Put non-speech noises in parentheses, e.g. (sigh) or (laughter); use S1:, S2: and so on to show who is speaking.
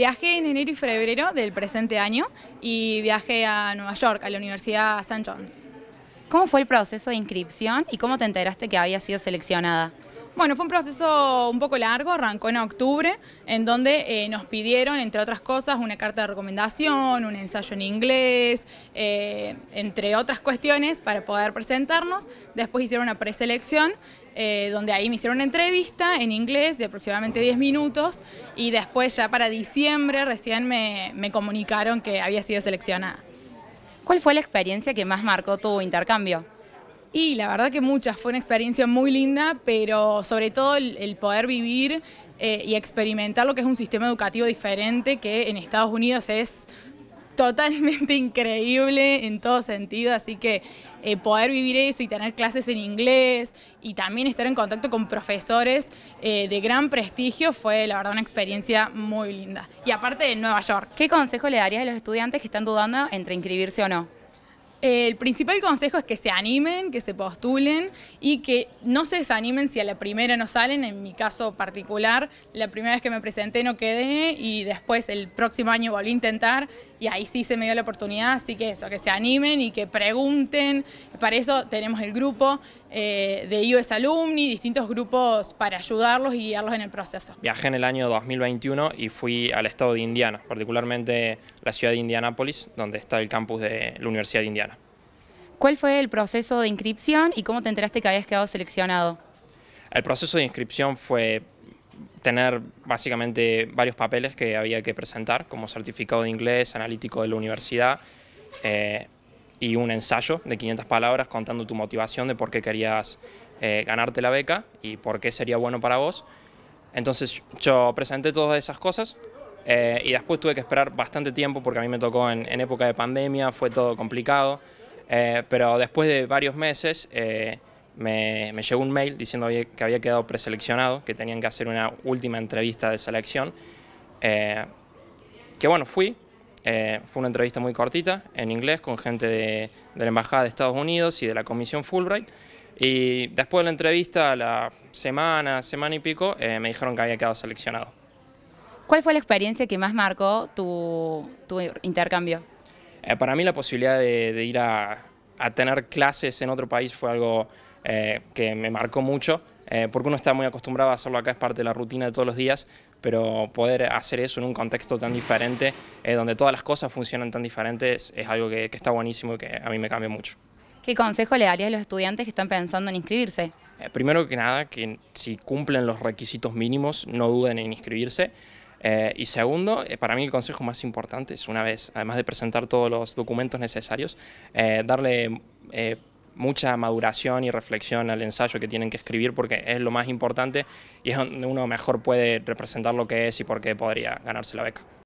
S1: Viajé en enero y febrero del presente año y viajé a Nueva York, a la Universidad St. John's.
S2: ¿Cómo fue el proceso de inscripción y cómo te enteraste que había sido seleccionada?
S1: Bueno, fue un proceso un poco largo, arrancó en octubre, en donde eh, nos pidieron, entre otras cosas, una carta de recomendación, un ensayo en inglés, eh, entre otras cuestiones para poder presentarnos. Después hicieron una preselección, eh, donde ahí me hicieron una entrevista en inglés de aproximadamente 10 minutos y después ya para diciembre recién me comunicaron que había sido seleccionada. ¿Cuál fue la experiencia
S2: que más marcó tu intercambio?
S1: Y la verdad que muchas, fue una experiencia muy linda, pero sobre todo el, poder vivir eh, y experimentar lo que es un sistema educativo diferente que en Estados Unidos es totalmente (laughs) increíble en todo sentido, así que eh, poder vivir eso y tener clases en inglés y también estar en contacto con profesores eh, de gran prestigio fue la verdad una experiencia muy linda. Y aparte de Nueva York. ¿Qué consejo le darías a los estudiantes que están dudando entre inscribirse o no? El principal consejo es que se animen, que se postulen y que no se desanimen si a la primera no salen. En mi caso particular, la primera vez que me presenté no quedé y después el próximo año volví a intentar y ahí sí se me dio la oportunidad, así que eso, que se animen y que pregunten. Para eso tenemos el grupo eh, de IOS Alumni, distintos grupos para ayudarlos y guiarlos en el proceso.
S3: Viajé en el año 2021 y fui al estado de Indiana, particularmente la ciudad de Indianápolis, donde está el campus de la Universidad de Indiana.
S2: ¿Cuál fue el proceso de inscripción y cómo te enteraste que habías quedado seleccionado?
S3: El proceso de inscripción fue tener básicamente varios papeles que había que presentar, como certificado de inglés, analítico de la universidad eh, y un ensayo de 500 palabras contando tu motivación de por qué querías eh, ganarte la beca y por qué sería bueno para vos. Entonces yo presenté todas esas cosas eh, y después tuve que esperar bastante tiempo porque a mí me tocó en época de pandemia, fue todo complicado, pero después de varios meses me, llegó un mail diciendo que había quedado preseleccionado, que tenían que hacer una última entrevista de selección. Eh, que bueno, fui. Eh, fue una entrevista muy cortita en inglés con gente de, la Embajada de Estados Unidos y de la Comisión Fulbright. Y después de la entrevista, la semana, semana y pico, eh, me dijeron que había quedado seleccionado.
S2: ¿Cuál fue la experiencia que más marcó tu, tu intercambio?
S3: para mí la posibilidad de, ir a, a tener clases en otro país fue algo eh, que me marcó mucho, eh, porque uno está muy acostumbrado a hacerlo acá, es parte de la rutina de todos los días, pero poder hacer eso en un contexto tan diferente, eh, donde todas las cosas funcionan tan diferentes, es algo que, está buenísimo y que a mí me cambia mucho.
S2: ¿Qué consejo le darías a los estudiantes que están pensando en inscribirse?
S3: primero que nada, que si cumplen los requisitos mínimos, no duden en inscribirse. y segundo, para mí el consejo más importante es una vez, además de presentar todos los documentos necesarios, darle mucha maduración y reflexión al ensayo que tienen que escribir porque es lo más importante y es donde uno mejor puede representar lo que es y por qué podría ganarse la beca.